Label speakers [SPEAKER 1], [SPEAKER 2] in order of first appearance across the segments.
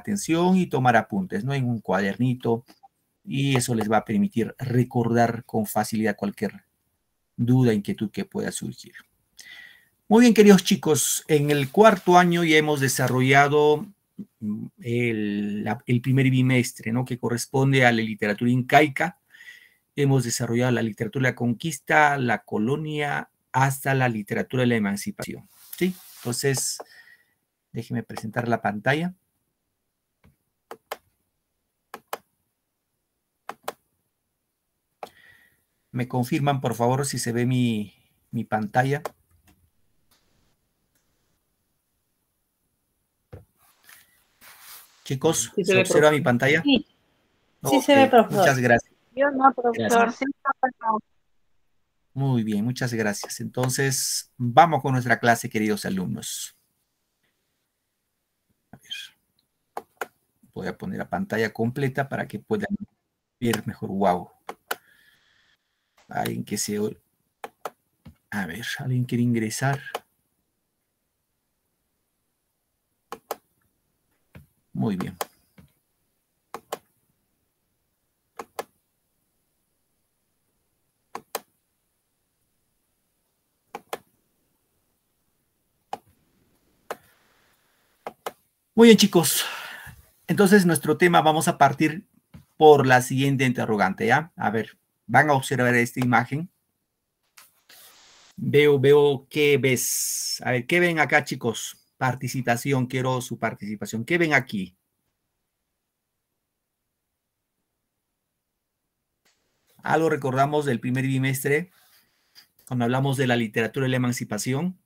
[SPEAKER 1] atención y tomar apuntes, ¿no? En un cuadernito y eso les va a permitir recordar con facilidad cualquier duda, inquietud que pueda surgir. Muy bien, queridos chicos, en el cuarto año ya hemos desarrollado mm, el, primer bimestre, ¿no? Que corresponde a la literatura incaica. Hemos desarrollado la literatura de la conquista, la colonia, hasta la literatura de la emancipación. ¿sí? Entonces, déjenme presentar la pantalla. Me confirman, por favor, si se ve mi, pantalla. Chicos, ¿se, observa mi pantalla? Sí, sí se ve, profesor. Muchas gracias. Yo no, profesor. Muy bien, muchas gracias. Entonces, vamos con nuestra clase, queridos alumnos. A ver. Voy a poner la pantalla completa para que puedan ver mejor. Wow. Alguien que se... A ver, alguien quiere ingresar. Muy bien. Muy bien, chicos. Entonces, nuestro tema vamos a partir por la siguiente interrogante, ¿ya? A ver van a observar esta imagen. Veo, veo qué ves. A ver, ¿qué ven acá, chicos? Participación, quiero su participación. ¿Qué ven aquí? lo recordamos del primer bimestre, cuando hablamos de la literatura y la emancipación.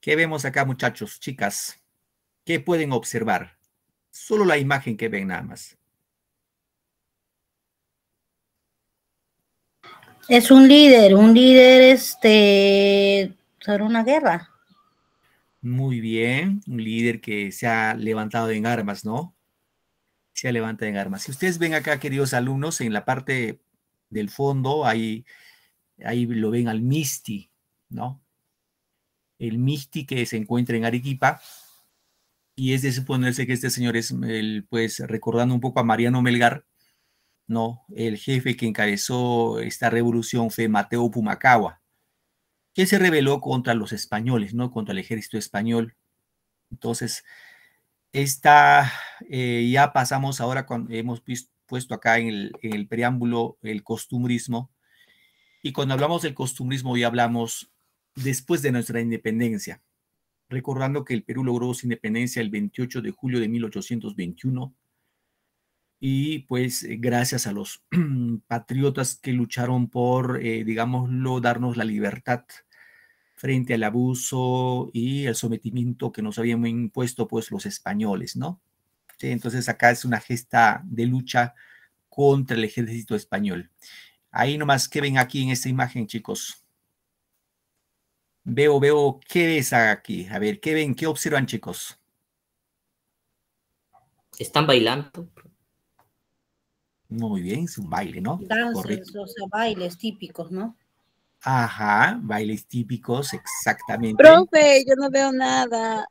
[SPEAKER 1] ¿Qué vemos acá, muchachos, chicas? ¿Qué pueden observar? Solo la imagen que ven nada más. Es un líder, un líder este, sobre una guerra. Muy bien, un líder que se ha levantado en armas, ¿no? Se ha levantado en armas. Si ustedes ven acá, queridos alumnos, en la parte del fondo, ahí, ahí lo ven al Misti, ¿no? El Misti que se encuentra en Arequipa, y es de suponerse que este señor es, el, pues, recordando un poco a Mariano Melgar, ¿no? El jefe que encabezó esta revolución fue Mateo Pumacagua, que se rebeló contra los españoles, ¿no? Contra el ejército español. Entonces, esta, eh, ya pasamos ahora, cuando hemos puesto acá en el, en el preámbulo el costumbrismo, y cuando hablamos del costumbrismo ya hablamos después de nuestra independencia, recordando que el Perú logró su independencia el 28 de julio de 1821 y pues eh, gracias a los patriotas que lucharon por, eh, digámoslo, darnos la libertad frente al abuso y el sometimiento que nos habían impuesto pues los españoles, ¿no? entonces acá es una gesta de lucha contra el ejército español. Ahí nomás que ven aquí en esta imagen, chicos. Veo, veo, ¿qué ves aquí? A ver, ¿qué ven? ¿Qué observan, chicos? Están bailando. Muy bien, es un baile, ¿no? Dances, o sea, bailes típicos, ¿no? Ajá, bailes típicos, exactamente. Profe, yo no veo nada.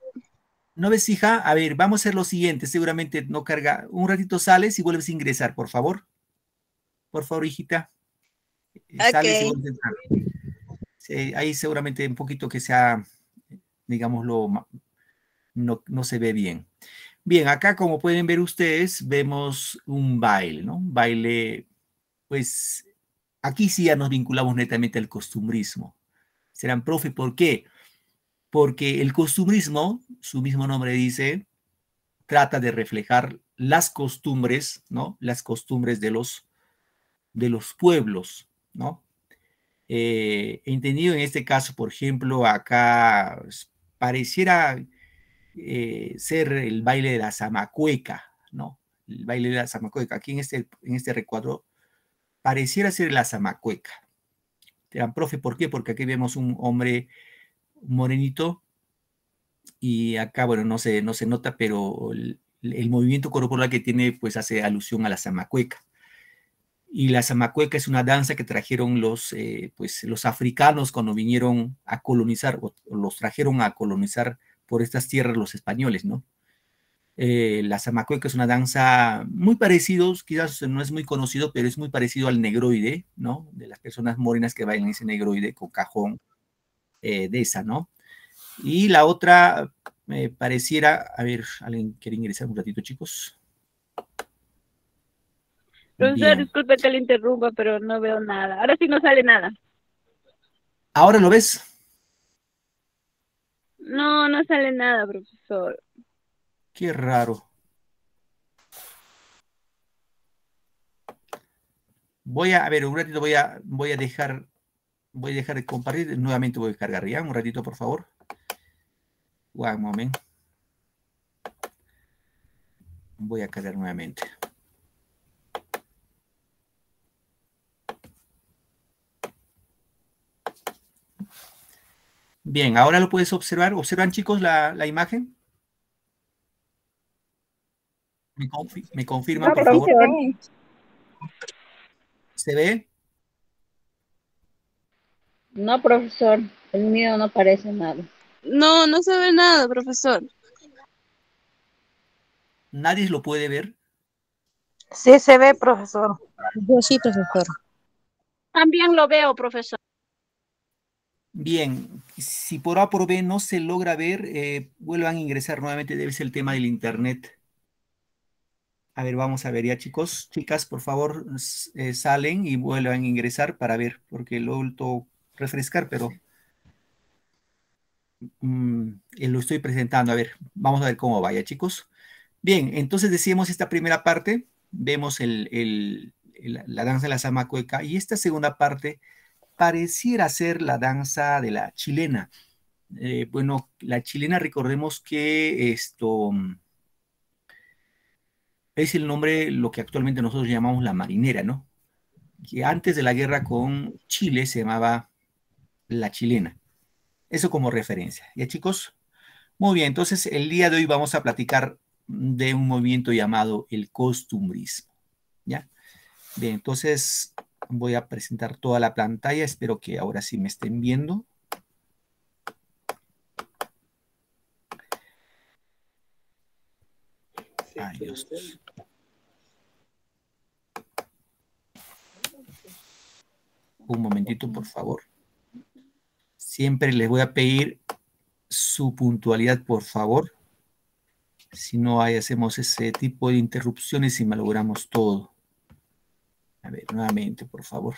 [SPEAKER 1] ¿No ves, hija? A ver, vamos a hacer lo siguiente. Seguramente no carga. Un ratito sales y vuelves a ingresar, por favor. Por favor, hijita. Eh, sales y vuelves a entrar. Eh, ahí seguramente un poquito que sea, digámoslo, no, no se ve bien. Bien, acá como pueden ver ustedes, vemos un baile, ¿no? Un baile, pues aquí sí ya nos vinculamos netamente al costumbrismo. Serán, profe, ¿por qué? Porque el costumbrismo, su mismo nombre dice, trata de reflejar las costumbres, ¿no? Las costumbres de los, de los pueblos, ¿no? He eh, entendido en este caso, por ejemplo, acá pues, pareciera eh, ser el baile de la zamacueca, ¿no? El baile de la zamacueca. Aquí en este, en este recuadro pareciera ser la zamacueca. dan profe, ¿por qué? Porque aquí vemos un hombre morenito y acá, bueno, no se, no se nota, pero el, el movimiento corporal que tiene pues hace alusión a la zamacueca y la zamacueca es una danza que trajeron los, eh, pues, los africanos cuando vinieron a colonizar, o los trajeron a colonizar por estas tierras los españoles, ¿no? Eh, la zamacueca es una danza muy parecida, quizás no es muy conocido, pero es muy parecido al negroide, ¿no? De las personas morenas que bailan ese negroide con cajón eh, de esa, ¿no? Y la otra, me pareciera, a ver, ¿alguien quiere ingresar un ratito, chicos? Profesor, disculpe que le interrumpa, pero no veo nada. Ahora sí no sale nada. ¿Ahora lo ves? No, no sale nada, profesor. Qué raro. Voy a, a ver, un ratito voy a, voy a dejar, voy a dejar de compartir, nuevamente voy a descargar ya, un ratito, por favor. One momento. Voy a cargar nuevamente. Bien, ahora lo puedes observar. ¿Observan, chicos, la, imagen? ¿Me, confirma, confirman, por favor? ¿Se ve? No, profesor. El mío no parece nada. No, no se ve nada, profesor. ¿Nadie lo puede ver? Sí, se ve, profesor. Yo sí, profesor. También lo veo, profesor. Bien, si por A por B no se logra ver, eh, vuelvan a ingresar nuevamente, debe ser el tema del internet. A ver, vamos a ver ya chicos, chicas, por favor, eh, salen y vuelvan a ingresar para ver, porque lo vuelto refrescar, pero mm, eh, lo estoy presentando. A ver, vamos a ver cómo vaya chicos. Bien, entonces decíamos esta primera parte, vemos la danza de la sama y esta segunda parte pareciera ser la danza de la chilena. Eh, bueno, la chilena, recordemos que esto mm, es el nombre, lo que actualmente nosotros llamamos la marinera, ¿no? Que antes de la guerra con Chile se llamaba la chilena. Eso como referencia. ¿Ya chicos? Muy bien, entonces el día de hoy vamos a platicar de un movimiento llamado el costumbrismo. ¿Ya? Bien, entonces voy a presentar toda la pantalla. Espero que ahora sí me estén viendo. Adiós. Un momentito, por favor. Siempre les voy a pedir su puntualidad, por favor. Si no, hay, hacemos ese tipo de interrupciones y malogramos todo. A ver, nuevamente, por favor.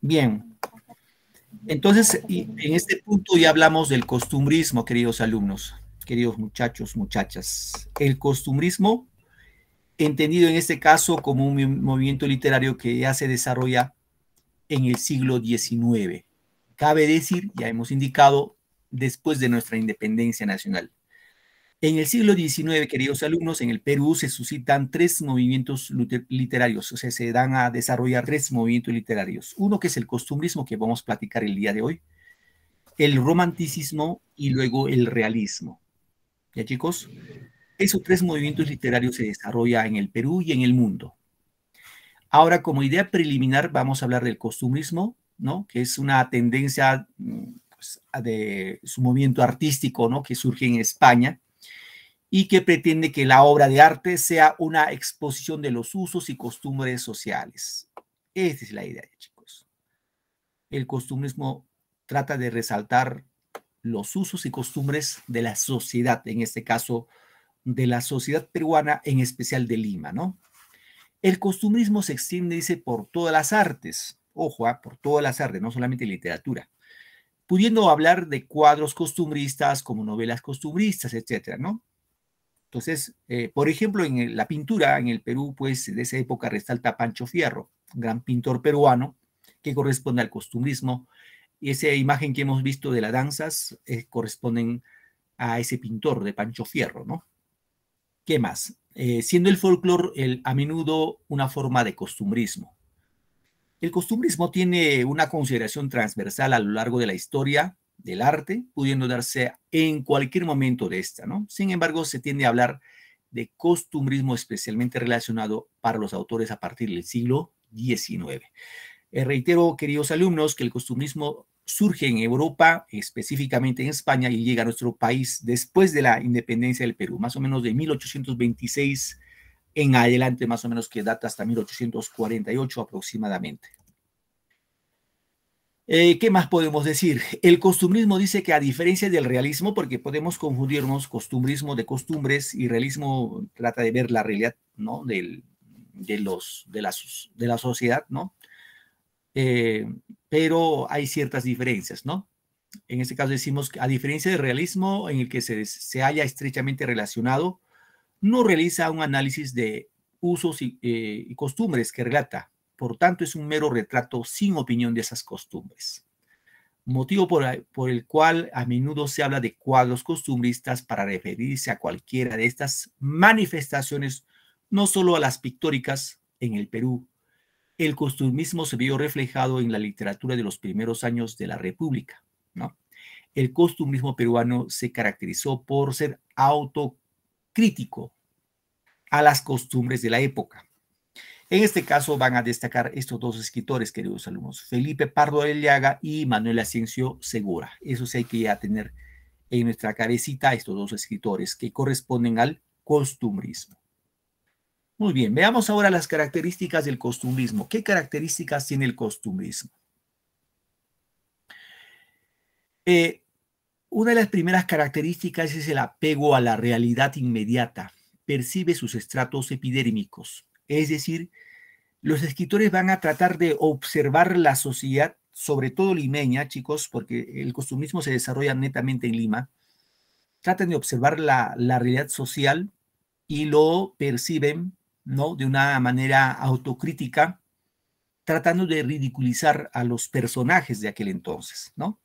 [SPEAKER 1] Bien. Entonces, en este punto ya hablamos del costumbrismo, queridos alumnos, queridos muchachos, muchachas. El costumbrismo, entendido en este caso como un movimiento literario que ya se desarrolla en el siglo XIX. Cabe decir, ya hemos indicado, después de nuestra independencia nacional. En el siglo XIX, queridos alumnos, en el Perú se suscitan tres movimientos literarios, o sea, se dan a desarrollar tres movimientos literarios. Uno que es el costumbrismo, que vamos a platicar el día de hoy, el romanticismo y luego el realismo. ¿Ya chicos? Esos tres movimientos literarios se desarrollan en el Perú y en el mundo. Ahora, como idea preliminar, vamos a hablar del costumbrismo, ¿no? Que es una tendencia mm, pues, de su movimiento artístico, ¿no? Que surge en España y que pretende que la obra de arte sea una exposición de los usos y costumbres sociales. Esa es la idea, chicos. El costumbrismo trata de resaltar los usos y costumbres de la sociedad, en este caso de la sociedad peruana, en especial de Lima, ¿no? El costumbrismo se extiende, dice, por todas las artes, ojo, ¿ah? por todas las artes, no solamente literatura, pudiendo hablar de cuadros costumbristas como novelas costumbristas, etcétera, ¿no? Entonces, eh, por ejemplo, en la pintura en el Perú, pues de esa época resalta Pancho Fierro, gran pintor peruano que corresponde al costumbrismo. Y esa imagen que hemos visto de las danzas corresponde eh, corresponden a ese pintor de Pancho Fierro, ¿no? ¿Qué más? Eh, siendo el folclore a menudo una forma de costumbrismo. El costumbrismo tiene una consideración transversal a lo largo de la historia del arte, pudiendo darse en cualquier momento de esta, ¿no? Sin embargo, se tiende a hablar de costumbrismo especialmente relacionado para los autores a partir del siglo XIX. Eh, reitero, queridos alumnos, que el costumbrismo surge en Europa, específicamente en España, y llega a nuestro país después de la independencia del Perú, más o menos de 1826 en adelante, más o menos que data hasta 1848 aproximadamente. Eh, ¿Qué más podemos decir? El costumbrismo dice que a diferencia del realismo, porque podemos confundirnos costumbrismo de costumbres y realismo trata de ver la realidad ¿no? de, los, de, la, de la sociedad, ¿no? Eh, pero hay ciertas diferencias, ¿no? En este caso decimos que a diferencia del realismo en el que se, se haya estrechamente relacionado, no realiza un análisis de usos y eh, costumbres que relata, por tanto, es un mero retrato sin opinión de esas costumbres. Motivo por, el cual a menudo se habla de cuadros costumbristas para referirse a cualquiera de estas manifestaciones, no solo a las pictóricas en el Perú. El costumbrismo se vio reflejado en la literatura de los primeros años de la República. ¿no? El costumbrismo peruano se caracterizó por ser autocrítico a las costumbres de la época en este caso van a destacar estos dos escritores, queridos alumnos, Felipe Pardo Eliaga y Manuel Asensio Segura. Eso sí hay que ya tener en nuestra cabecita estos dos escritores que corresponden al costumbrismo. Muy bien, veamos ahora las características del costumbrismo. ¿Qué características tiene el costumbrismo? Eh, una de las primeras características es el apego a la realidad inmediata. Percibe sus estratos epidérmicos, es decir, los escritores van a tratar de observar la sociedad, sobre todo limeña, chicos, porque el costumismo se desarrolla netamente en Lima. Tratan de observar la, la realidad social y lo perciben ¿no? de una manera autocrítica, tratando de ridiculizar a los personajes de aquel entonces. ¿no?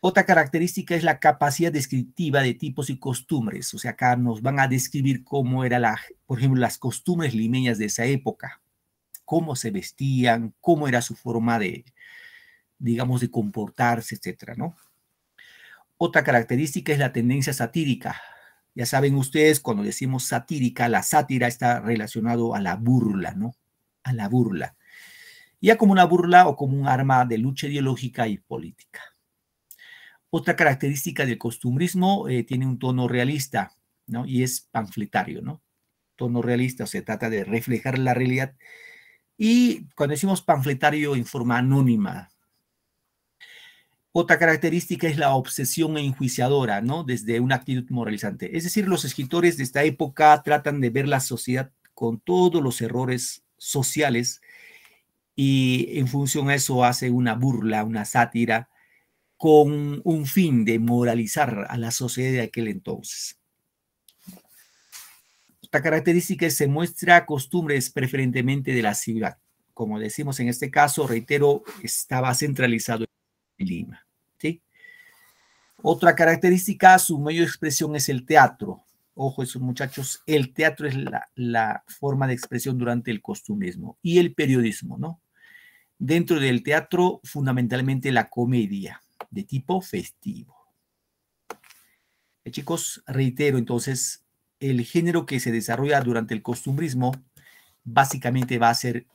[SPEAKER 1] Otra característica es la capacidad descriptiva de tipos y costumbres. O sea, acá nos van a describir cómo eran, la, por ejemplo, las costumbres limeñas de esa época, cómo se vestían, cómo era su forma de, digamos, de comportarse, etcétera, ¿no? Otra característica es la tendencia satírica. Ya saben ustedes, cuando decimos satírica, la sátira está relacionado a la burla, ¿no? A la burla. Ya como una burla o como un arma de lucha ideológica y política. Otra característica del costumbrismo eh, tiene un tono realista, ¿no? Y es panfletario, ¿no? Tono realista, o sea, trata de reflejar la realidad. Y cuando decimos panfletario en forma anónima. Otra característica es la obsesión enjuiciadora, ¿no? Desde una actitud moralizante. Es decir, los escritores de esta época tratan de ver la sociedad con todos los errores sociales y en función a eso hace una burla, una sátira, con un fin de moralizar a la sociedad de aquel entonces. Esta característica se muestra costumbres preferentemente de la ciudad. Como decimos en este caso, reitero, estaba centralizado en Lima. Otra característica, su medio de expresión es el teatro. Ojo, esos muchachos, el teatro es la, forma de expresión durante el costumismo y el periodismo, ¿no? Dentro del teatro, fundamentalmente la comedia de tipo festivo. Eh, chicos, reitero entonces, el género que se desarrolla durante el costumbrismo básicamente va a ser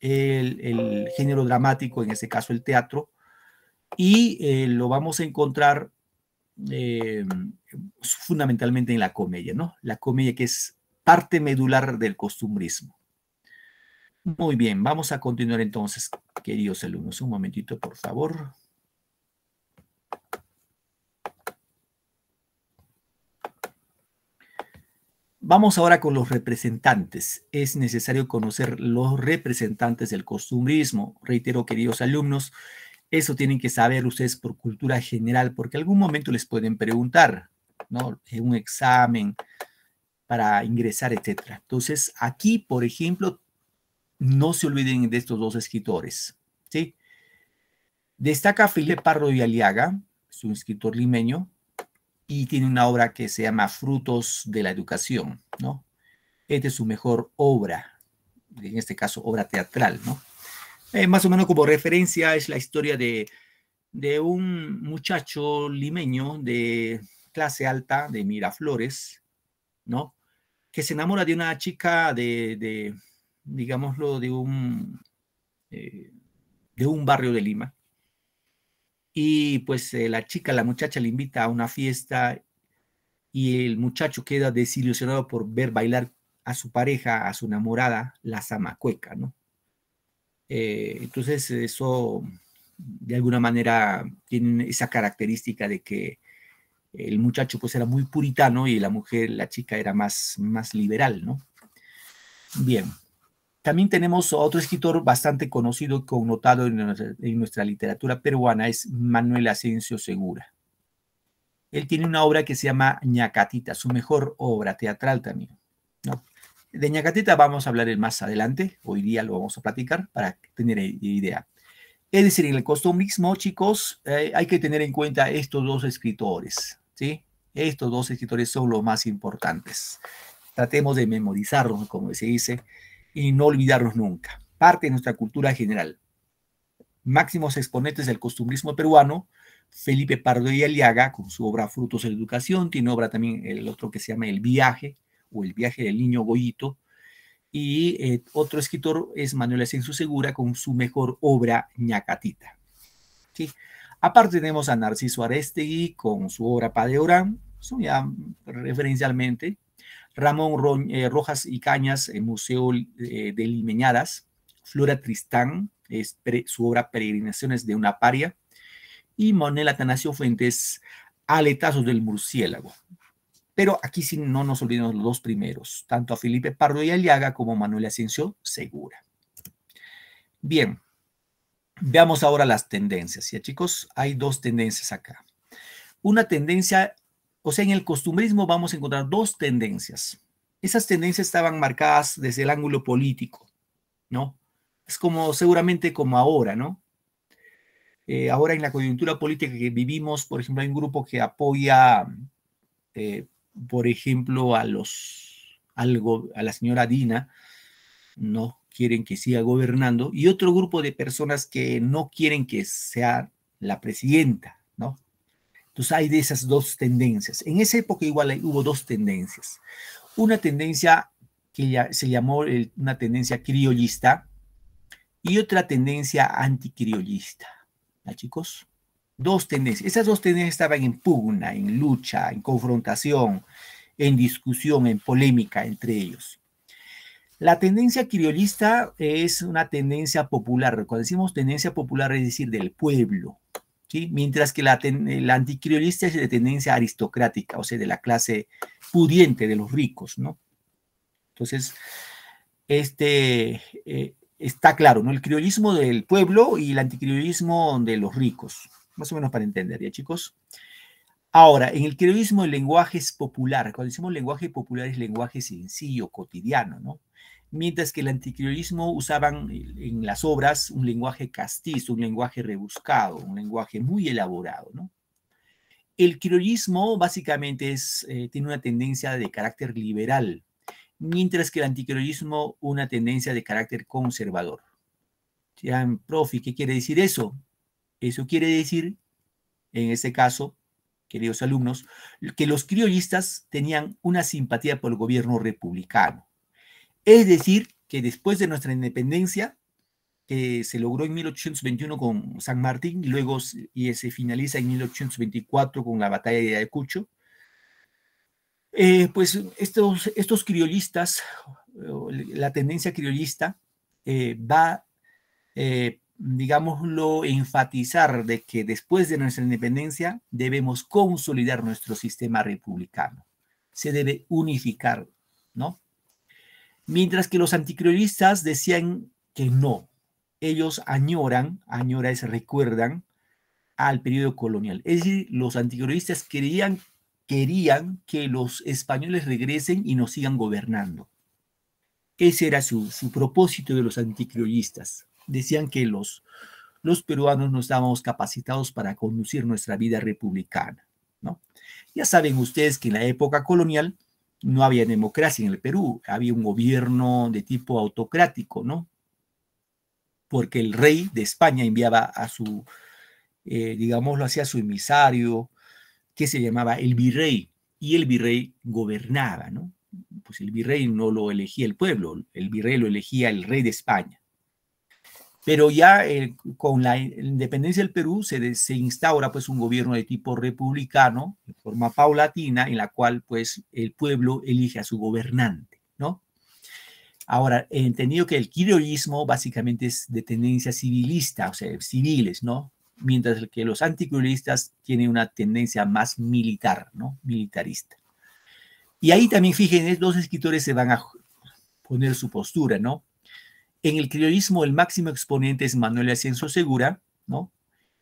[SPEAKER 1] el, género dramático, en este caso el teatro, y eh, lo vamos a encontrar em, fundamentalmente en la comedia, ¿no? La comedia que es parte medular del costumbrismo. Muy bien, vamos a continuar entonces, queridos alumnos. Un momentito, por favor. Vamos ahora con los representantes. Es necesario conocer los representantes del costumbrismo. Reitero, queridos alumnos, eso tienen que saber ustedes por cultura general, porque algún momento les pueden preguntar, ¿no? En eh, un examen para ingresar, etc. Entonces, aquí, por ejemplo, no se olviden de estos dos escritores, ¿sí? Destaca Felipe Parro y Aliaga, es un escritor limeño, y tiene una obra que se llama Frutos de la Educación, ¿no? Esta es su mejor obra, en este caso obra teatral, ¿no? Eh, más o menos como referencia es la historia de, un muchacho limeño de clase alta de Miraflores, ¿no? Que se enamora de una chica de, de digámoslo, de un, eh, de un barrio de Lima, y pues eh, la chica, la muchacha le invita a una fiesta y el muchacho queda desilusionado por ver bailar a su pareja, a su enamorada, la zamacueca, ¿no? Eh, entonces eso de alguna manera tiene esa característica de que el muchacho pues era muy puritano y la mujer, la chica era más, más liberal, ¿no? Bien, también tenemos otro escritor bastante conocido y connotado en nuestra, literatura peruana, es Manuel Asensio Segura. Él tiene una obra que se llama Ñacatita, su mejor obra teatral también. ¿no? De Ñacatita vamos a hablar más adelante, hoy día lo vamos a platicar para tener idea. Es decir, en el mismo, chicos, eh, hay que tener en cuenta estos dos escritores, ¿sí? Estos dos escritores son los más importantes. Tratemos de memorizarlos, como se dice, y no olvidarlos nunca. Parte de nuestra cultura general. Máximos exponentes del costumbrismo peruano, Felipe Pardo y Aliaga, con su obra Frutos de la Educación, tiene obra también el otro que se llama El Viaje o El Viaje del Niño Goyito, y eh, otro escritor es Manuel Asensio Segura con su mejor obra Ñacatita. ¿Sí? Aparte tenemos a Narciso Arestegui con su obra Padre Orán, son ya referencialmente, Ramón eh, Rojas y Cañas, eh, Museo eh, de Limeñadas, Flora Tristán, su obra Peregrinaciones de una paria, y Manuel Atanasio Fuentes, Aletazos del murciélago. Pero aquí sí no nos olvidemos los dos primeros, tanto a Felipe Pardo y Aliaga como a Manuel Asensio Segura. Bien, veamos ahora las tendencias. Ya chicos, hay dos tendencias acá. Una tendencia o sea, en el costumbrismo vamos a encontrar dos tendencias. Esas tendencias estaban marcadas desde el ángulo político, ¿no? Es como seguramente como ahora, ¿no? Eh, ahora en la coyuntura política que vivimos, por ejemplo, hay un grupo que apoya, eh, por ejemplo, a los algo a la señora Dina, no quieren que siga gobernando, y otro grupo de personas que no quieren que sea la presidenta, ¿no? Entonces hay de esas dos tendencias. En esa época igual hubo dos tendencias. Una tendencia que se llamó una tendencia criollista y otra tendencia anticriollista. ¿Ya, chicos? Dos tendencias. Esas dos tendencias estaban en pugna, en lucha, en confrontación, en discusión, en polémica entre ellos. La tendencia criollista es una tendencia popular. Cuando decimos tendencia popular es decir del pueblo, mientras que la, anticriolista es de tendencia aristocrática, o sea, de la clase pudiente, de los ricos, ¿no? Entonces, este, eh, está claro, ¿no? El criolismo del pueblo y el anticriolismo de los ricos, más o menos para entender, ¿ya chicos? Ahora, en el criolismo el lenguaje es popular. Cuando decimos lenguaje popular es lenguaje sencillo, cotidiano, ¿no? Mientras que el anticriolismo usaban en las obras un lenguaje castizo, un lenguaje rebuscado, un lenguaje muy elaborado, ¿no? El criolismo básicamente eh, tiene una tendencia de carácter liberal, mientras que el anticriollismo una tendencia de carácter conservador. Ya, profe, ¿qué quiere decir eso? Eso quiere decir, en este caso, queridos alumnos, que los criollistas tenían una simpatía por el gobierno republicano. Es decir, que después de nuestra independencia, que se logró en 1821 con San Martín y luego y se finaliza en 1824 con la batalla de Ayacucho, eh, pues estos, estos criollistas, la tendencia criollista eh, va eh, digámoslo, enfatizar de que después de nuestra independencia debemos consolidar nuestro sistema republicano. Se debe unificar, ¿no? Mientras que los anticriolistas decían que no, ellos añoran, añora se recuerdan, al periodo colonial. Es decir, los anticriolistas querían, querían que los españoles regresen y nos sigan gobernando. Ese era su, su propósito de los anticriolistas decían que los, los peruanos no estábamos capacitados para conducir nuestra vida republicana. ¿no? Ya saben ustedes que en la época colonial no había democracia en el Perú, había un gobierno de tipo autocrático, ¿no? Porque el rey de España enviaba a su, eh, digámoslo así, a su emisario, que se llamaba el virrey, y el virrey gobernaba, ¿no? Pues el virrey no lo elegía el pueblo, el virrey lo elegía el rey de España. Pero ya eh, con la independencia del Perú se, instaura pues un gobierno de tipo republicano, de forma paulatina, en la cual pues el pueblo elige a su gobernante, ¿no? Ahora, he entendido que el criollismo básicamente es de tendencia civilista, o sea, civiles, ¿no? Mientras que los anticriolistas tienen una tendencia más militar, ¿no? Militarista. Y ahí también, fíjense, los escritores se van a poner su postura, ¿no? En el criollismo el máximo exponente es Manuel Ascenso Segura, ¿no?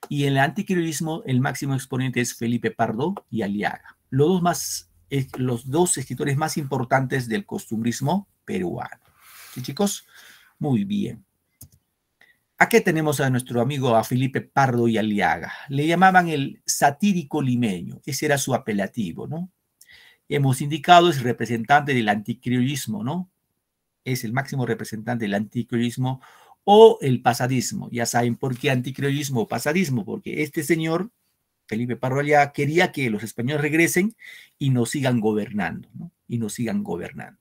[SPEAKER 1] Y en el anticriollismo el máximo exponente es Felipe Pardo y Aliaga, los dos, más, los dos escritores más importantes del costumbrismo peruano. ¿Sí, chicos? Muy bien. Aquí tenemos a nuestro amigo a Felipe Pardo y Aliaga. Le llamaban el satírico limeño, ese era su apelativo, ¿no? Hemos indicado es representante del anticriollismo, ¿no? es el máximo representante del anticreolismo o el pasadismo. Ya saben por qué anticreolismo o pasadismo, porque este señor, Felipe Parroyaliaga quería que los españoles regresen y nos sigan gobernando, ¿no? Y nos sigan gobernando.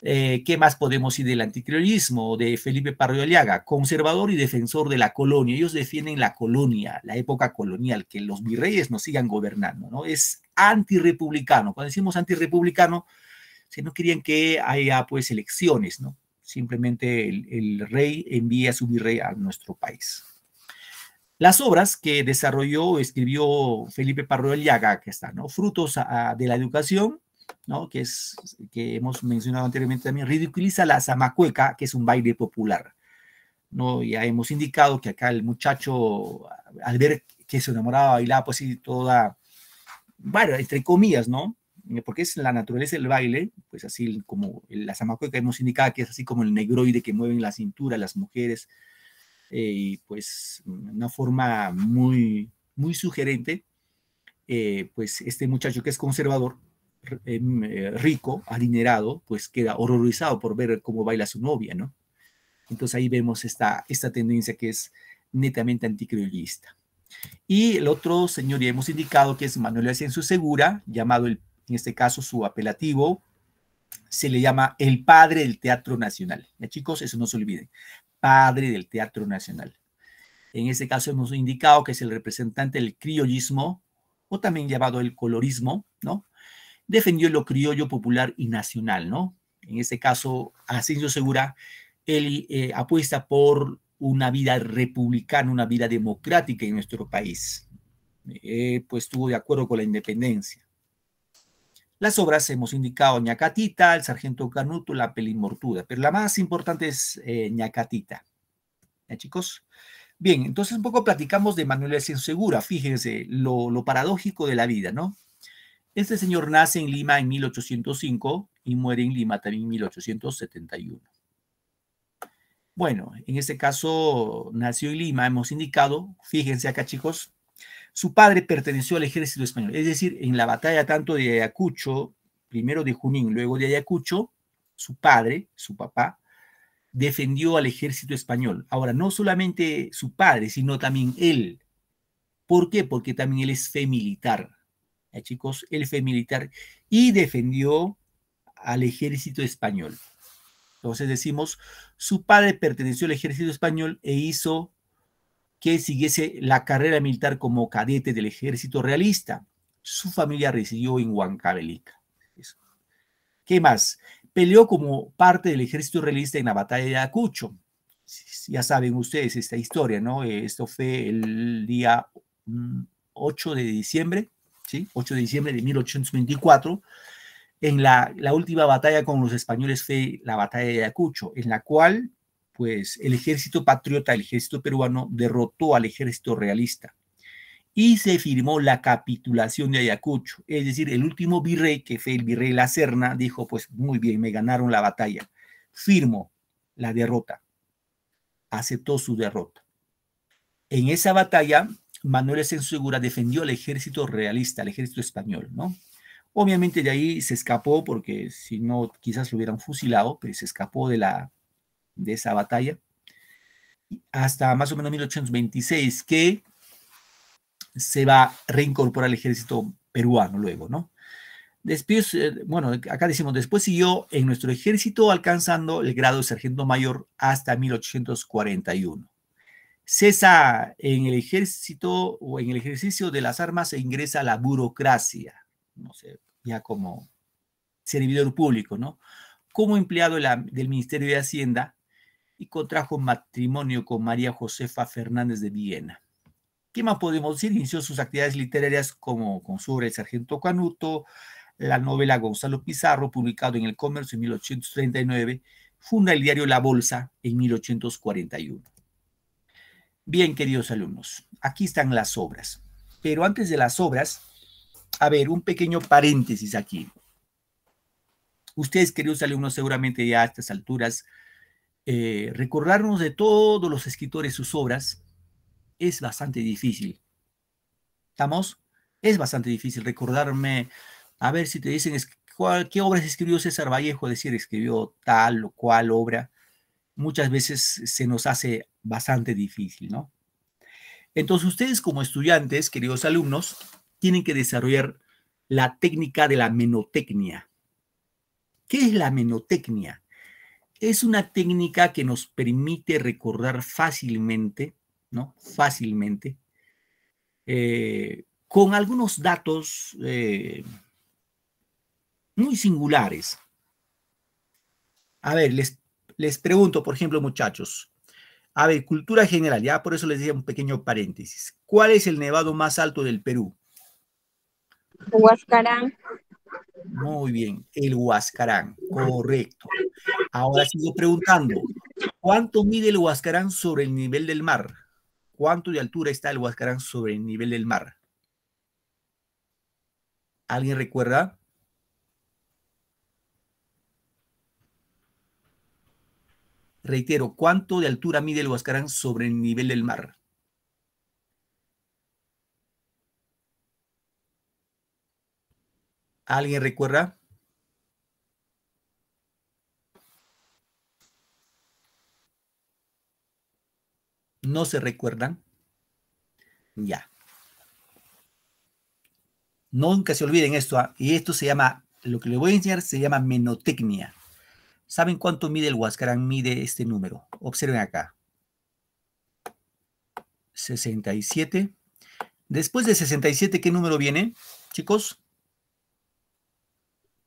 [SPEAKER 1] Eh, ¿Qué más podemos decir del anticriolismo de Felipe Pardo Conservador y defensor de la colonia. Ellos defienden la colonia, la época colonial, que los virreyes nos sigan gobernando, ¿no? Es antirrepublicano. Cuando decimos antirrepublicano, si no querían que haya pues elecciones, ¿no? Simplemente el, rey envía a su virrey a nuestro país. Las obras que desarrolló, escribió Felipe Parroel Llaga, que está, ¿no? Frutos ah, ah, de la educación, ¿no? Que es, que hemos mencionado anteriormente también, ridiculiza la zamacueca, que es un baile popular, ¿no? Ya hemos indicado que acá el muchacho, al ver que se enamoraba, bailaba pues sí toda, bueno, entre comillas, ¿no? Eh, porque es la naturaleza del baile, pues así como la que hemos indicado que es así como el negroide que mueven la cintura las mujeres, eh, y eh, pues mm, una forma muy, muy sugerente, eh, pues este muchacho que es conservador, em, rico, adinerado, pues queda horrorizado por ver cómo baila su novia, ¿no? Entonces ahí vemos esta, esta tendencia que es netamente anticriolista. Y el otro señor ya hemos indicado que es Manuel Asensio Segura, llamado el en este caso su apelativo, se le llama el padre del Teatro Nacional. ¿Ya, chicos, eso no se olviden. Padre del Teatro Nacional. En este caso hemos indicado que es el representante del criollismo, o también llamado el colorismo, ¿no? Defendió lo criollo popular y nacional, ¿no? En este caso, yo Segura, él eh, apuesta por una vida republicana, una vida democrática en nuestro país. Eh, pues estuvo de acuerdo con la independencia. Las obras hemos indicado Ñacatita, El Sargento Canuto, La mortuda. pero la más importante es eh, Ñacatita. ¿Ya, chicos? Bien, entonces un poco platicamos de Manuel de Segura. Fíjense lo, lo paradójico de la vida, ¿no? Este señor nace en Lima en 1805 y muere en Lima también en 1871. Bueno, en este caso nació en Lima, hemos indicado, fíjense acá chicos, su padre perteneció al ejército español, es decir, en la batalla tanto de Ayacucho, primero de Junín, luego de Ayacucho, su padre, su papá, defendió al ejército español. Ahora, no solamente su padre, sino también él. ¿Por qué? Porque también él es fe militar. chicos, él fue militar y defendió al ejército español. Entonces decimos, su padre perteneció al ejército español e hizo que siguiese la carrera militar como cadete del ejército realista. Su familia residió en Huancavelica. ¿Qué más? Peleó como parte del ejército realista en la batalla de Acucho. Ya saben ustedes esta historia, ¿no? Eh, esto fue el día 8 mm, de diciembre, ¿sí? 8 de diciembre de 1824. En la, la última batalla con los españoles fue la batalla de Acucho, en la cual pues el ejército patriota, el ejército peruano, derrotó al ejército realista y se firmó la capitulación de Ayacucho. Es decir, el último virrey, que fue el virrey La Serna, dijo, pues muy bien, me ganaron la batalla. Firmo la derrota. Aceptó su derrota. En esa batalla, Manuel Segura defendió al ejército realista, al ejército español, ¿no? Obviamente de ahí se escapó porque si no quizás lo hubieran fusilado, pero se escapó de la, de esa batalla, hasta más o menos 1826, que se va a reincorporar al ejército peruano luego, ¿no? Después, eh, bueno, acá decimos, después siguió en nuestro ejército alcanzando el grado de sargento mayor hasta 1841. Cesa en el ejército o en el ejercicio de las armas e ingresa a la burocracia, no sé, ya como servidor público, ¿no? Como empleado del Ministerio de Hacienda y contrajo matrimonio con María Josefa Fernández de Viena. ¿Qué más podemos decir? Inició sus actividades literarias como con su obra El Sargento Canuto, la novela Gonzalo Pizarro, publicado en El Comercio en 1839, funda el diario La Bolsa en 1841. Bien, queridos alumnos, aquí están las obras. Pero antes de las obras, a ver, un pequeño paréntesis aquí. Ustedes, queridos alumnos, seguramente ya a estas alturas eh, recordarnos de todos los escritores sus obras es bastante difícil. ¿Estamos? Es bastante difícil recordarme, a ver si te dicen qué obras escribió César Vallejo, decir, escribió tal o cual obra, muchas veces se nos hace bastante difícil, ¿no? Entonces ustedes como estudiantes, queridos alumnos, tienen que desarrollar la técnica de la menotecnia. ¿Qué es la menotecnia? es una técnica que nos permite recordar fácilmente, ¿no? Fácilmente, eh, con algunos datos eh, muy singulares. A ver, les, les pregunto, por ejemplo, muchachos, a ver, cultura general, ya por eso les decía un pequeño paréntesis. ¿Cuál es el nevado más alto del Perú? Huascarán. Muy bien, el Huascarán, correcto. Ahora sigo preguntando, ¿cuánto mide el Huascarán sobre el nivel del mar? ¿Cuánto de altura está el Huascarán sobre el nivel del mar? ¿Alguien recuerda? Reitero, ¿cuánto de altura mide el Huascarán sobre el nivel del mar? ¿Alguien recuerda? ¿No se recuerdan? Ya. Nunca se olviden esto. Ah, y esto se llama, lo que les voy a enseñar se llama menotecnia. ¿Saben cuánto mide el Huascarán? Mide este número. Observen acá. 67. Después de 67, ¿qué número viene, chicos?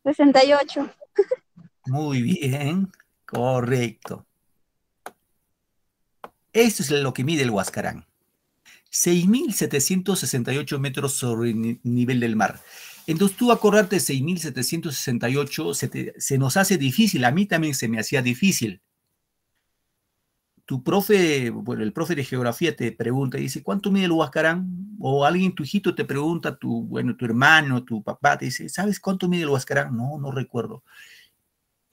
[SPEAKER 1] 68. Muy bien, correcto. Esto es lo que mide el Huascarán. 6.768 metros sobre el nivel del mar. Entonces tú acordarte de 6.768 se, se nos hace difícil, a mí también se me hacía difícil tu profe, bueno, el profe de geografía te pregunta y dice, ¿cuánto mide el Huascarán? O alguien, tu hijito te pregunta, tu, bueno, tu hermano, tu papá, te dice, ¿sabes cuánto mide el Huascarán? No, no recuerdo.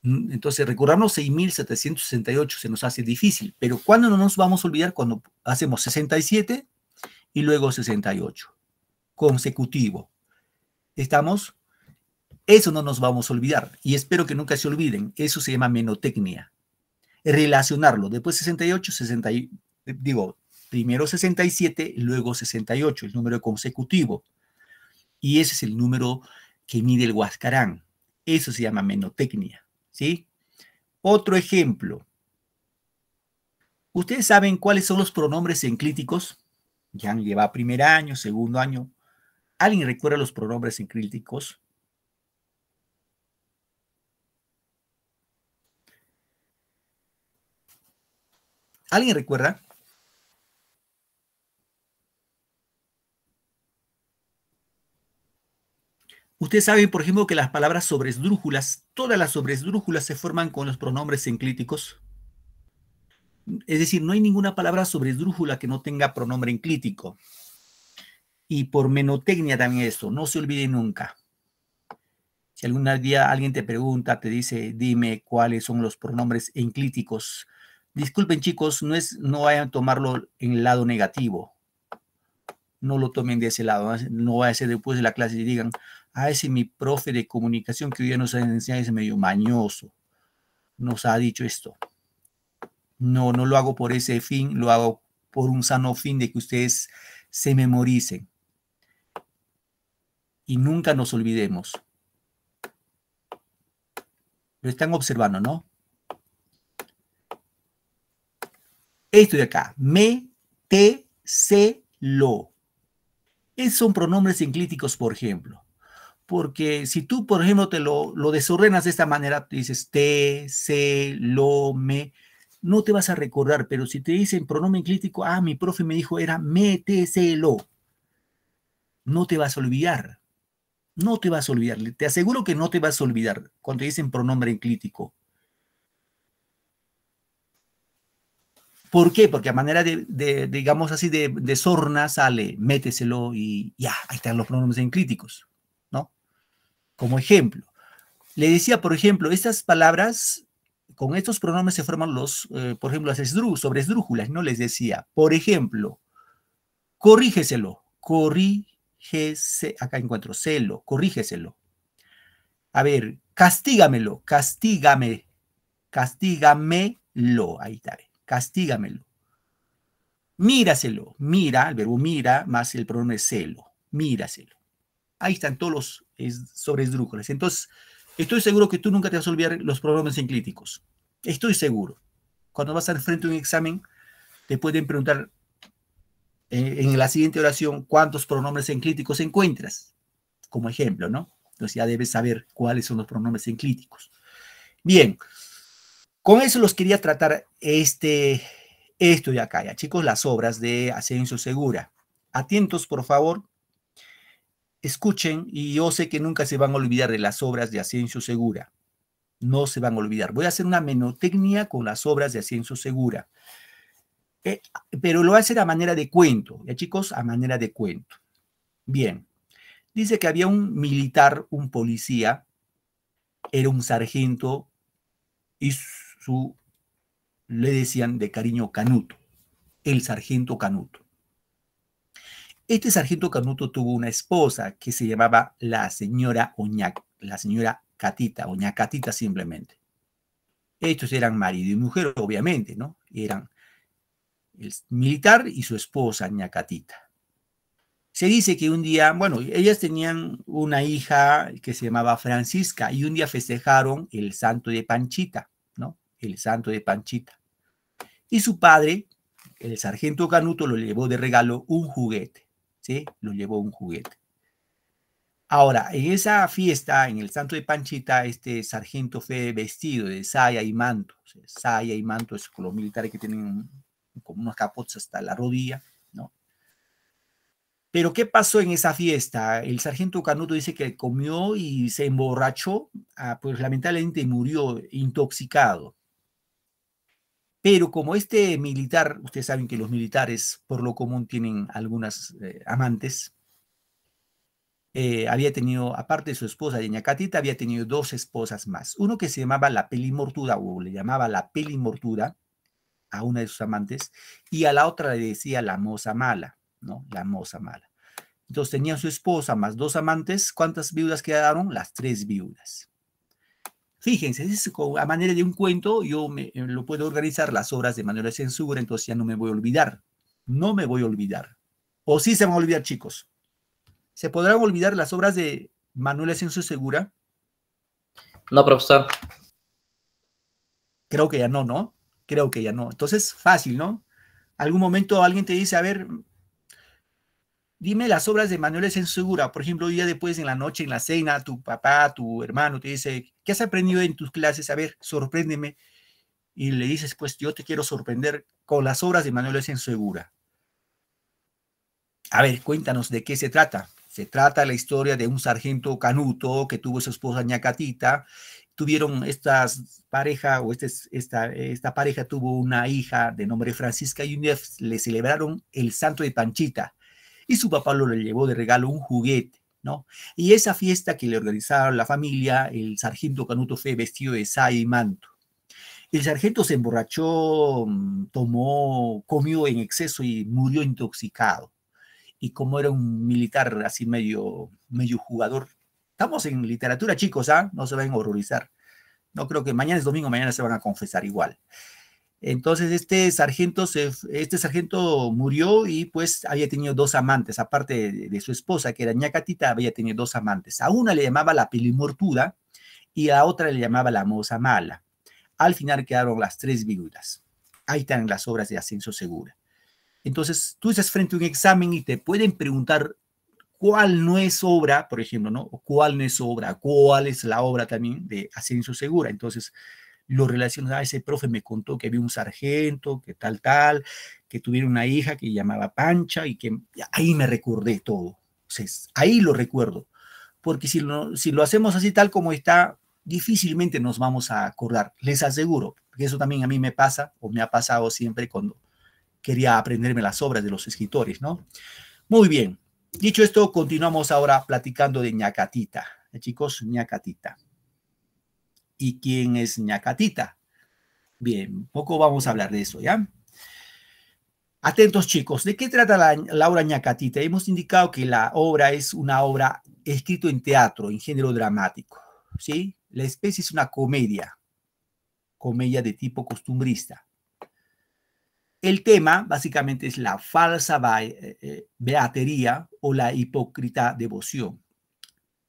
[SPEAKER 1] Mm, entonces, recordarnos 6.768 se nos hace difícil, pero ¿cuándo no nos vamos a olvidar? Cuando hacemos 67 y luego 68, consecutivo. ¿Estamos? Eso no nos vamos a olvidar y espero que nunca se olviden. Eso se llama menotecnia relacionarlo. Después 68, 60, eh, digo, primero 67, luego 68, el número consecutivo. Y ese es el número que mide el Huascarán. Eso se llama menotecnia, ¿sí? Otro ejemplo. ¿Ustedes saben cuáles son los pronombres enclíticos? Ya lleva primer año, segundo año. ¿Alguien recuerda los pronombres enclíticos? ¿Alguien recuerda? Usted sabe, por ejemplo, que las palabras sobresdrújulas, todas las sobresdrújulas se forman con los pronombres enclíticos. Es decir, no hay ninguna palabra sobresdrújula que no tenga pronombre enclítico. Y por menotecnia también eso, no se olvide nunca. Si algún día alguien te pregunta, te dice, dime cuáles son los pronombres enclíticos, Disculpen chicos, no, es, no vayan a tomarlo en el lado negativo. No lo tomen de ese lado. No va a ser después de la clase y digan, ah, ese mi profe de comunicación que hoy día nos ha enseñado, es medio mañoso. Nos ha dicho esto. No, no lo hago por ese fin, lo hago por un sano fin de que ustedes se memoricen. Y nunca nos olvidemos. Lo están observando, ¿no? Esto de acá, me, te, se, lo. Esos son pronombres enclíticos, por ejemplo. Porque si tú, por ejemplo, te lo, desordenas de esta manera, dices te, se, lo, me, no te vas a recordar, pero si te dicen pronombre enclítico, ah, mi profe me dijo era me, te, se, lo, no te vas a olvidar. No te vas a olvidar. Te aseguro que no te vas a olvidar cuando te dicen pronombre enclítico. ¿Por qué? Porque a manera de, digamos así, de, sorna sale, méteselo y ya, ahí están los pronombres críticos, ¿no? Como ejemplo. Le decía, por ejemplo, estas palabras, con estos pronombres se forman los, eh, por ejemplo, las sobre esdrújulas, ¿no? Les decía, por ejemplo, corrígeselo, corrígese, acá encuentro celo, corrígeselo. A ver, castígamelo, castígame, castígamelo, ahí está castígamelo. Míraselo, mira, el verbo mira más el pronombre celo, míraselo. Ahí están todos los es, Entonces, estoy seguro que tú nunca te vas a olvidar los pronombres enclíticos. Estoy seguro. Cuando vas al frente de un examen, te pueden preguntar en, eh, en la siguiente oración cuántos pronombres enclíticos encuentras, como ejemplo, ¿no? Entonces ya debes saber cuáles son los pronombres enclíticos. Bien, con eso los quería tratar este, esto de acá, ya chicos, las obras de Ascenso Segura. Atentos, por favor, escuchen y yo sé que nunca se van a olvidar de las obras de Ascenso Segura. No se van a olvidar. Voy a hacer una menotecnia con las obras de Ascenso Segura. Eh, pero lo voy a hacer a manera de cuento, ya chicos, a manera de cuento. Bien, dice que había un militar, un policía, era un sargento y le decían de cariño Canuto, el sargento Canuto. Este sargento Canuto tuvo una esposa que se llamaba la señora Oñac, la señora Catita, Oña Catita simplemente. Estos eran marido y mujer, obviamente, ¿no? Eran el militar y su esposa, Oñacatita Se dice que un día, bueno, ellas tenían una hija que se llamaba Francisca y un día festejaron el santo de Panchita el santo de Panchita. Y su padre, el sargento Canuto, lo llevó de regalo un juguete, ¿sí? Lo llevó un juguete. Ahora, en esa fiesta, en el santo de Panchita, este sargento fue vestido de saya y manto. saya y manto es con los militares que tienen como unos capotes hasta la rodilla, ¿no? Pero ¿qué pasó en esa fiesta? El sargento Canuto dice que comió y se emborrachó, ah, pues lamentablemente murió intoxicado. Pero como este militar, ustedes saben que los militares por lo común tienen algunas eh, amantes, eh, había tenido, aparte de su esposa, Doña Catita, había tenido dos esposas más. Uno que se llamaba la Pelimortuda, o le llamaba la Pelimortuda a una de sus amantes, y a la otra le decía la moza mala, ¿no? La moza mala. Entonces tenía su esposa más dos amantes. ¿Cuántas viudas quedaron? Las tres viudas. Fíjense, a manera de un cuento, yo eh, lo puedo organizar las obras de Manuel de entonces ya no me voy a olvidar. No me voy a olvidar. O sí se van a olvidar, chicos. ¿Se podrán olvidar las obras de Manuel Asensio Segura? No, profesor. Creo que ya no, ¿no? Creo que ya no. Entonces, fácil, ¿no? Algún momento alguien te dice, a ver, Dime las obras de Manuel Segura, Por ejemplo, día después en la noche, en la cena, tu papá, tu hermano te dice, ¿qué has aprendido en tus clases? A ver, sorpréndeme. Y le dices, pues yo te quiero sorprender con las obras de Manuel Segura. A ver, cuéntanos de qué se trata. Se trata la historia de un sargento canuto que tuvo su esposa ñacatita. Tuvieron esta pareja o este, esta, esta pareja tuvo una hija de nombre Francisca y le celebraron el santo de Panchita y su papá lo le llevó de regalo un juguete. ¿No? Y esa fiesta que le organizaron la familia, el sargento Canuto fue vestido de saya y manto. El sargento se emborrachó, mm, tomó, comió en exceso y murió intoxicado. Y como era un militar así medio, medio jugador, estamos en literatura, chicos, ¿ah? No se van a horrorizar. No creo que mañana es domingo, mañana se van a confesar igual. Entonces este sargento, este sargento murió y pues había tenido dos amantes, aparte de, su esposa, que era ñacatita, había tenido dos amantes. A una le llamaba la pilimortuda y a otra le llamaba la moza mala. Al final quedaron las tres viudas. Ahí están las obras de Ascenso Segura. Entonces tú estás frente a un examen y te pueden preguntar cuál no es obra, por ejemplo, ¿no? cuál no es obra, cuál es la obra también de Ascenso Segura. Entonces, lo relacionado, a ah, ese profe me contó que había un sargento, que tal, tal, que tuviera una hija que llamaba Pancha y que ahí me recordé todo. ahí lo recuerdo, porque si lo, si lo hacemos así tal como está, difícilmente nos vamos a acordar, les aseguro, que eso también a mí me pasa o me ha pasado siempre cuando quería aprenderme las obras de los escritores, ¿no? Muy bien, dicho esto, continuamos ahora platicando de ñacatita, eh, chicos, ñacatita y quién es ñacatita. Bien, poco vamos a hablar de eso, ¿ya? Atentos chicos, ¿de qué trata la obra Ñacatita? Hemos indicado que la obra es una obra escrita en teatro, en género dramático, ¿sí? La especie es una comedia, comedia de tipo costumbrista. El tema básicamente es la falsa eh, eh, beatería o la hipócrita devoción.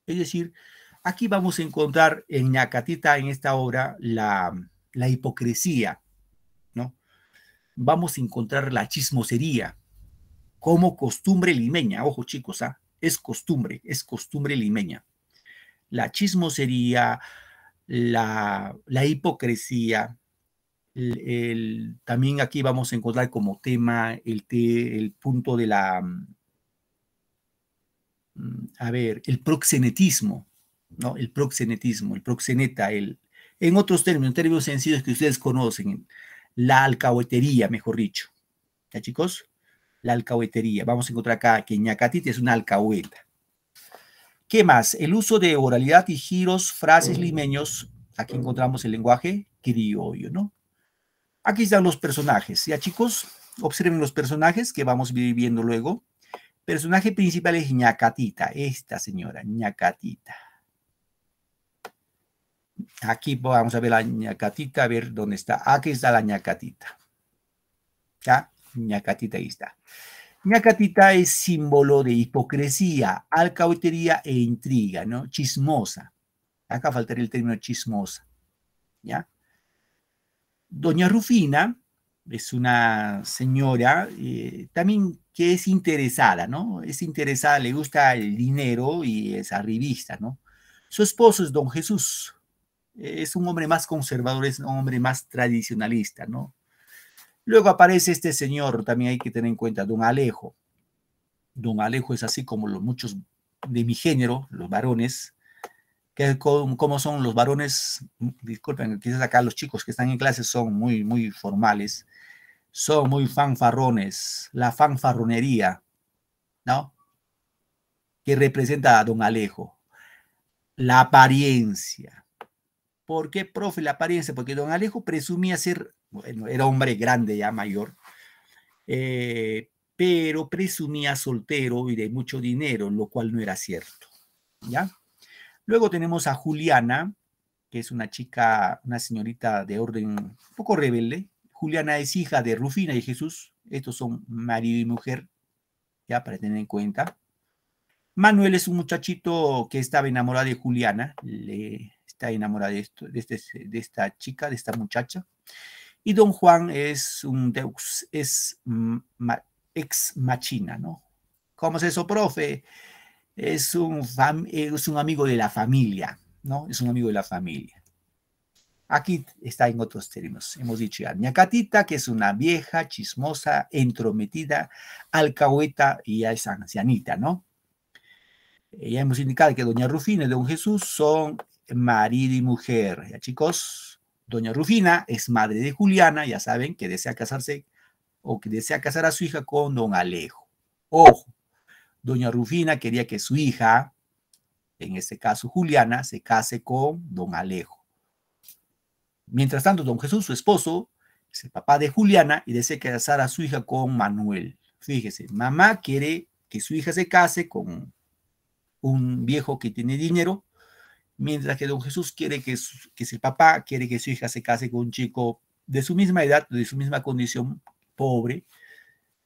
[SPEAKER 1] Es decir, Aquí vamos a encontrar en Ñacatita, en esta obra, la, hipocresía, ¿no? Vamos a encontrar la chismosería como costumbre limeña. Ojo, chicos, ¿ah? es costumbre, es costumbre limeña. La chismosería, la, la hipocresía, también aquí vamos a encontrar como tema el, el punto de la, mm, a ver, el proxenetismo, ¿no? El proxenetismo, el proxeneta, el, en otros términos, en términos sencillos que ustedes conocen, la alcahuetería, mejor dicho. ¿Ya chicos? La alcahuetería. Vamos a encontrar acá que Ñacatita es una alcahueta. ¿Qué más? El uso de oralidad y giros, frases mm. limeños. Aquí encontramos el lenguaje criollo, ¿no? Aquí están los personajes. Ya chicos, observen los personajes que vamos viendo luego. Personaje principal es Ñacatita, esta señora, Ñacatita. Aquí vamos a ver la ñacatita, a ver dónde está. Aquí está la ñacatita. ¿Ya? ñacatita ahí está. Ñacatita es símbolo de hipocresía, alcahuetería e intriga, ¿no? Chismosa. Acá faltaría el término chismosa. ¿Ya? Doña Rufina es una señora eh, también que es interesada, ¿no? Es interesada, le gusta el dinero y es arribista, ¿no? Su esposo es don Jesús, eh, es un hombre más conservador, es un hombre más tradicionalista, ¿no? Luego aparece este señor, también hay que tener en cuenta, don Alejo. Don Alejo es así como los muchos de mi género, los varones, que como son los varones, disculpen, quizás acá los chicos que están en clase son muy, muy formales, son muy fanfarrones, la fanfarronería, ¿no? Que representa a don Alejo. La apariencia, ¿Por qué, profe, la apariencia? Porque don Alejo presumía ser, bueno, era hombre grande ya, mayor, eh, pero presumía soltero y de mucho dinero, lo cual no era cierto, ¿ya? Luego tenemos a Juliana, que es una chica, una señorita de orden un poco rebelde. Juliana es hija de Rufina y Jesús. Estos son marido y mujer, ya para tener en cuenta. Manuel es un muchachito que estaba enamorado de Juliana, le, está enamorada de, esto, este, de, esta chica, de esta muchacha. Y don Juan es un deus, es ex machina, ¿no? ¿Cómo es eso, profe? Es un, amigo de la familia, ¿no? Es un amigo de la familia. Aquí está en otros términos. Hemos dicho ya, Catita, que es una vieja, chismosa, entrometida, alcahueta y ya es ancianita, ¿no? Eh, ya hemos indicado que doña Rufina y don Jesús son marido y mujer. Ya chicos, doña Rufina es madre de Juliana, ya saben que desea casarse o que desea casar a su hija con don Alejo. Ojo, doña Rufina quería que su hija, en este caso Juliana, se case con don Alejo. Mientras tanto, don Jesús, su esposo, es el papá de Juliana y desea casar a su hija con Manuel. Fíjese, mamá quiere que su hija se case con un viejo que tiene dinero mientras que don Jesús quiere que, su, el papá quiere que su hija se case con un chico de su misma edad, de su misma condición, pobre.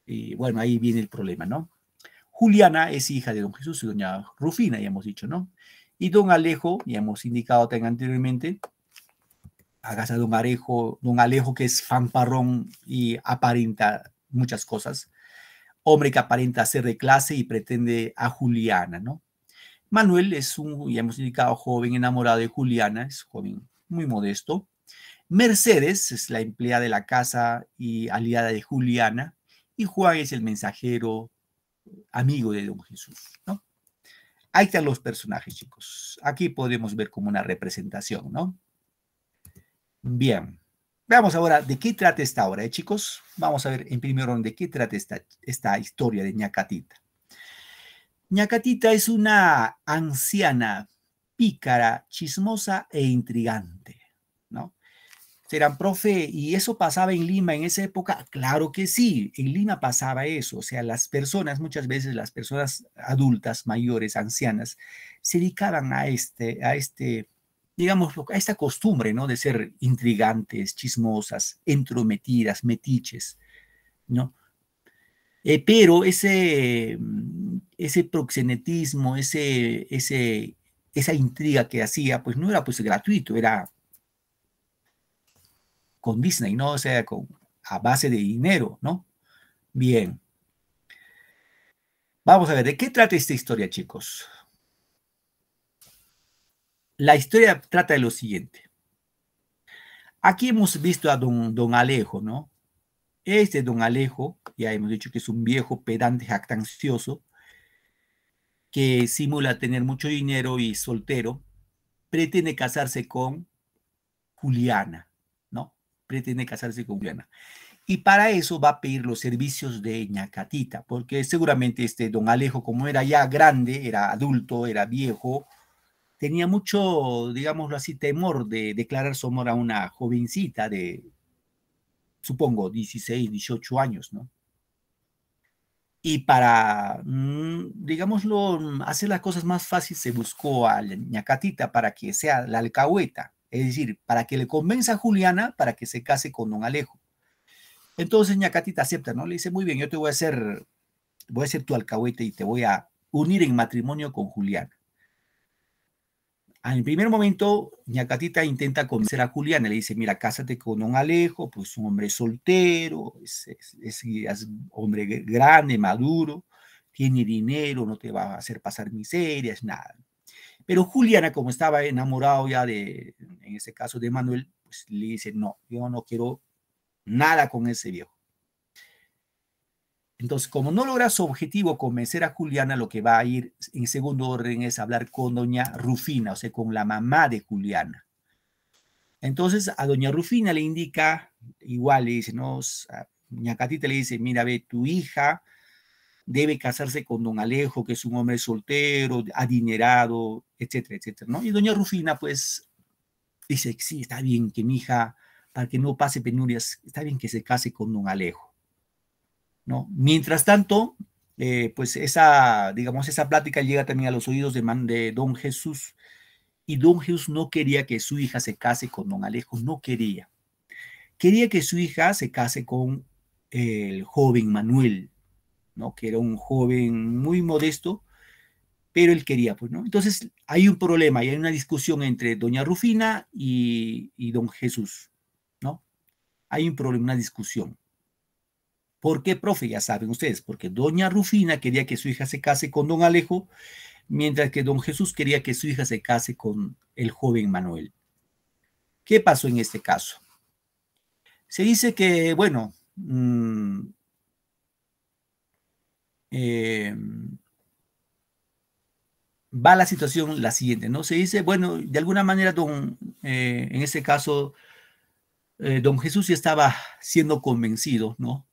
[SPEAKER 1] Y eh, bueno, ahí viene el problema, ¿no? Juliana es hija de don Jesús y doña Rufina, ya hemos dicho, ¿no? Y don Alejo, ya hemos indicado también anteriormente, a casa de don Alejo, don Alejo que es fanfarrón y aparenta muchas cosas, hombre que aparenta ser de clase y pretende a Juliana, ¿no? Manuel es un, ya hemos indicado, joven enamorado de Juliana, es joven muy modesto. Mercedes es la empleada de la casa y aliada de Juliana. Y Juan es el mensajero amigo de don Jesús. ¿no? Ahí están los personajes, chicos. Aquí podemos ver como una representación, ¿no? Bien. Veamos ahora de qué trata esta obra, ¿eh, chicos. Vamos a ver en primer orden de qué trata esta, esta historia de ñacatita. Ñacatita es una anciana, pícara, chismosa e intrigante, ¿no? Serán, profe, ¿y eso pasaba en Lima en esa época? Claro que sí, en Lima pasaba eso, o sea, las personas, muchas veces las personas adultas, mayores, ancianas, se dedicaban a este, a este, digamos, a esta costumbre, ¿no? De ser intrigantes, chismosas, entrometidas, metiches, ¿no? Eh, pero ese, ese proxenetismo, ese, ese, esa intriga que hacía, pues no era pues gratuito, era con Disney, ¿no? O sea, con, a base de dinero, ¿no? Bien. Vamos a ver, ¿de qué trata esta historia, chicos? La historia trata de lo siguiente. Aquí hemos visto a don Alejo, ¿no? Este don Alejo, ya hemos dicho que es un viejo pedante jactancioso, que simula tener mucho dinero y soltero, pretende casarse con Juliana, ¿no? Pretende casarse con Juliana. Y para eso va a pedir los servicios de ñacatita, porque seguramente este don Alejo, como era ya grande, era adulto, era viejo, tenía mucho, digámoslo así, temor de declarar su amor a una jovencita de supongo, 16, 18 años, ¿no? Y para, mm, digámoslo, hacer las cosas más fáciles, se buscó a ñacatita para que sea la alcahueta, es decir, para que le convenza a Juliana para que se case con don Alejo. Entonces ñacatita acepta, ¿no? Le dice, muy bien, yo te voy a hacer, voy a ser tu alcahueta y te voy a unir en matrimonio con Juliana. En el primer momento, Ñacatita intenta convencer a Juliana, le dice, mira, cásate con un Alejo, pues un hombre soltero, es, hombre grande, maduro, tiene dinero, no te va a hacer pasar miserias, nada. Pero Juliana, como estaba enamorado ya de, en ese caso, de Manuel, pues le dice, no, yo no quiero nada con ese viejo. Entonces, como no logra su objetivo convencer a Juliana, lo que va a ir en segundo orden es hablar con doña Rufina, o sea, con la mamá de Juliana. Entonces, a doña Rufina le indica, igual le dice, no, a doña Catita le dice, mira, ve, tu hija debe casarse con don Alejo, que es un hombre soltero, adinerado, etcétera, etcétera, ¿no? Y doña Rufina, pues, dice, sí, está bien que mi hija, para que no pase penurias, está bien que se case con don Alejo. Mientras tanto, eh, pues esa, digamos, esa plática llega también a los oídos de, de don Jesús. Y don Jesús no quería que su hija se case con don Alejo, no quería. Quería que su hija se case con el joven Manuel, ¿no? que era un joven muy modesto, pero él quería, pues, ¿no? Entonces hay un problema y hay una discusión entre doña Rufina y, y don Jesús, ¿no? Hay un problema, una discusión. ¿Por qué, profe? Ya saben ustedes, porque doña Rufina quería que su hija se case con don Alejo, mientras que don Jesús quería que su hija se case con el joven Manuel. ¿Qué pasó en este caso? Se dice que, bueno, mm, eh, va la situación la siguiente, ¿no? Se dice, bueno, de alguna manera, don, eh, en este caso, eh, don Jesús ya estaba siendo convencido, ¿no?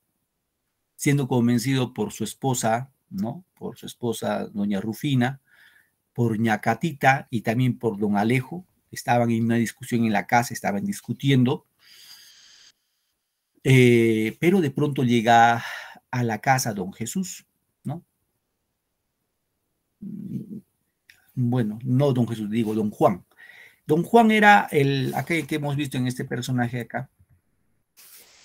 [SPEAKER 1] siendo convencido por su esposa, ¿no? Por su esposa, doña Rufina, por Ñacatita y también por don Alejo. Estaban en una discusión en la casa, estaban discutiendo. Eh, pero de pronto llega a la casa don Jesús, ¿no? Bueno, no don Jesús, digo don Juan. Don Juan era el, aquel que hemos visto en este personaje acá,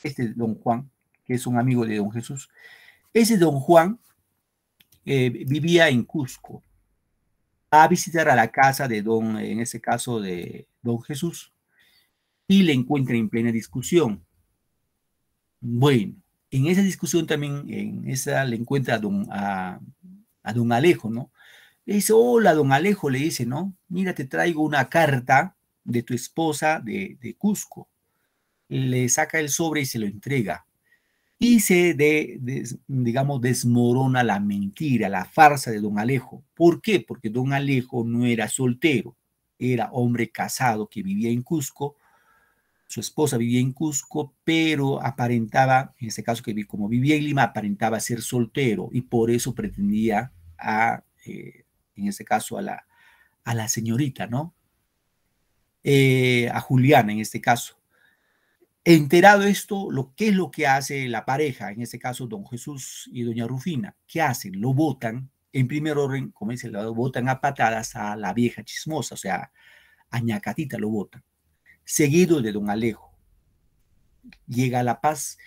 [SPEAKER 1] este es don Juan, que es un amigo de don Jesús. Ese don Juan eh, vivía en Cusco a visitar a la casa de don, en ese caso de don Jesús, y le encuentra en plena discusión. Bueno, en esa discusión también, en esa le encuentra a don, Alejo, ¿no? Le dice, hola, don Alejo, le dice, ¿no? Mira, te traigo una carta de tu esposa de, de Cusco. Le saca el sobre y se lo entrega y se, de, digamos, desmorona la mentira, la farsa de don Alejo. ¿Por qué? Porque don Alejo no era soltero, era hombre casado que vivía en Cusco, su esposa vivía en Cusco, pero aparentaba, en este caso que como vivía en Lima, aparentaba ser soltero y por eso pretendía a, eh, en este caso, a la, a la señorita, ¿no? Eh, a Juliana en este caso. Enterado esto, lo, ¿qué es lo que hace la pareja? En este caso, don Jesús y doña Rufina. ¿Qué hacen? Lo votan, en primer orden, como dice, lado votan a patadas a la vieja chismosa, o sea, a ñacatita lo votan. Seguido de don Alejo. Llega a La Paz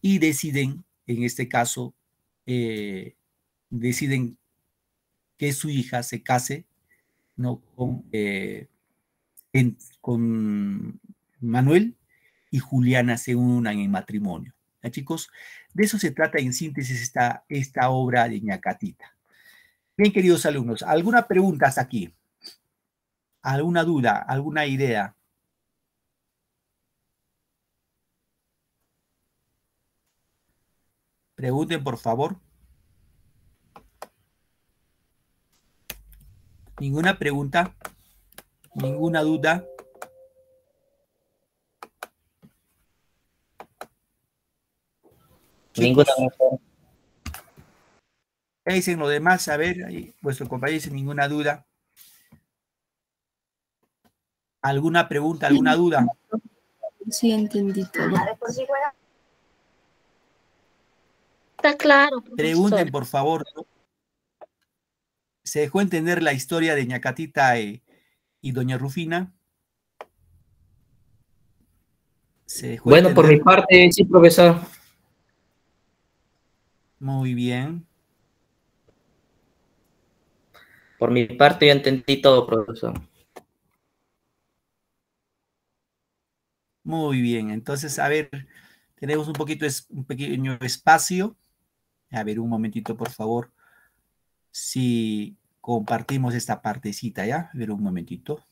[SPEAKER 1] y deciden, en este caso, eh, deciden que su hija se case ¿no? con, eh, con Manuel y Juliana se unan en matrimonio. chicos? De eso se trata en síntesis esta, esta obra de Ñacatita. Bien, queridos alumnos, ¿alguna pregunta hasta aquí? ¿Alguna duda? ¿Alguna idea? Pregunten, por favor. ¿Ninguna pregunta? ¿Ninguna duda? Ninguna dicen lo demás? A ver, ahí, vuestro compañero sin ninguna duda. ¿Alguna pregunta, alguna duda? Sí, entendí todo. Ah, Está claro. Profesor. Pregunten, por favor. ¿Se dejó entender la historia de Ñacatita y, eh, y Doña Rufina? bueno, por mi parte, sí, profesor. Muy bien. Por mi parte, yo entendí todo, profesor. Muy bien, entonces, a ver, tenemos un poquito, un pequeño espacio. A ver, un momentito, por favor, si compartimos esta partecita, ¿ya? A ver, un momentito.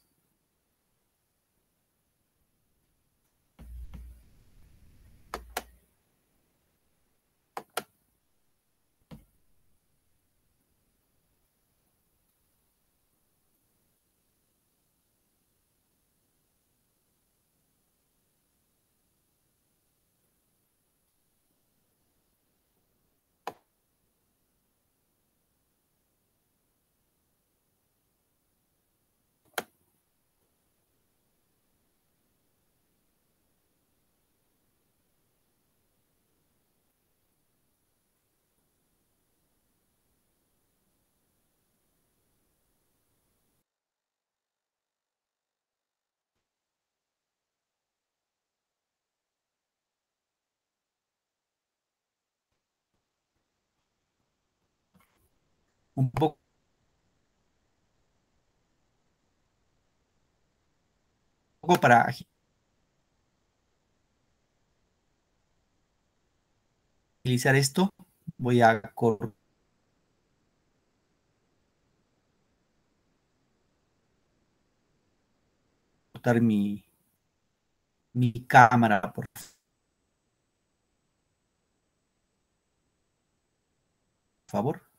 [SPEAKER 1] un poco para utilizar esto, voy a cortar mi, mi cámara, por favor.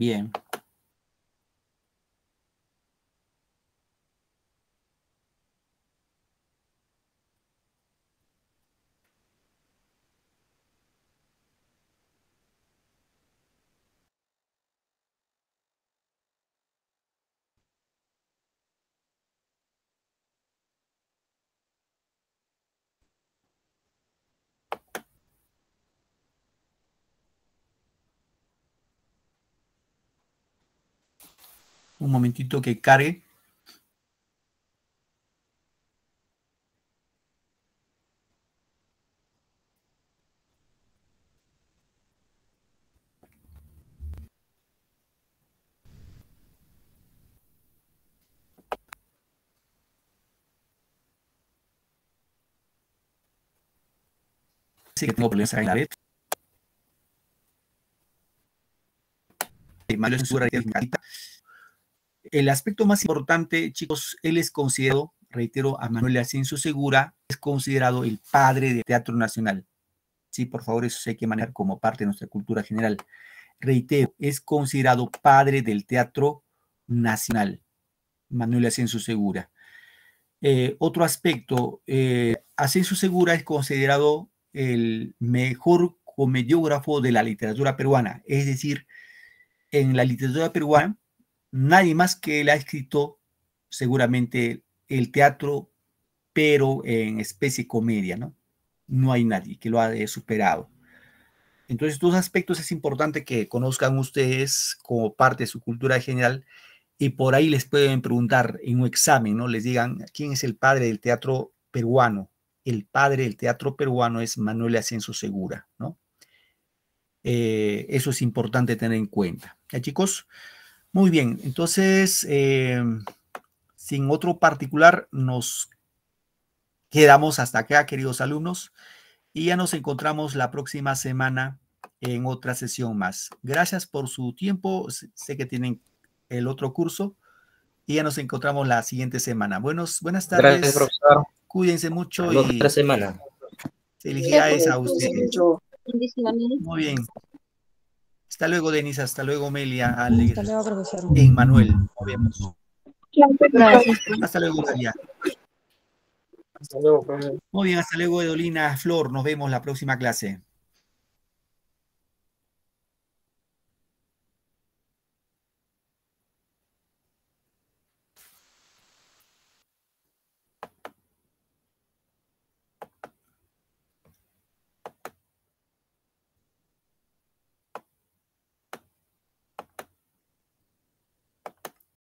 [SPEAKER 1] Bien. Un momentito que cargue. Sí que tengo problemas en la red. Mario censura y carita el aspecto más importante, chicos, él es considerado, reitero, a Manuel Ascenso Segura, es considerado el padre del Teatro Nacional. Sí, por favor, eso se hay que manejar como parte de nuestra cultura general. Reitero, es considerado padre del Teatro Nacional, Manuel Ascenso Segura. Eh, otro aspecto, eh, Segura es considerado el mejor comediógrafo de la literatura peruana, es decir, en la literatura peruana nadie más que él ha escrito seguramente el teatro, pero en especie comedia, ¿no? No hay nadie que lo haya eh, superado. Entonces, dos aspectos es importante que conozcan ustedes como parte de su cultura general y por ahí les pueden preguntar en un examen, ¿no? Les digan, ¿quién es el padre del teatro peruano? El padre del teatro peruano es Manuel Ascenso Segura, ¿no? Eh, eso es importante tener en cuenta. ¿Ya, chicos? Muy bien, entonces, em, sin otro particular, nos quedamos hasta acá, queridos alumnos, y ya nos encontramos la próxima semana en otra sesión más. Gracias por su tiempo, sé que tienen el otro curso y ya nos encontramos la siguiente semana. Buenos, buenas tardes. profesor. Cuídense mucho. y otra semana. Felicidades a ustedes. Muy bien. Hasta luego, Denis. Hasta luego, Melia. Hasta luego, profesor. Manuel. Hasta luego, María. Hasta luego, profesor. Muy bien, hasta luego, Edolina Flor. Nos vemos la próxima clase.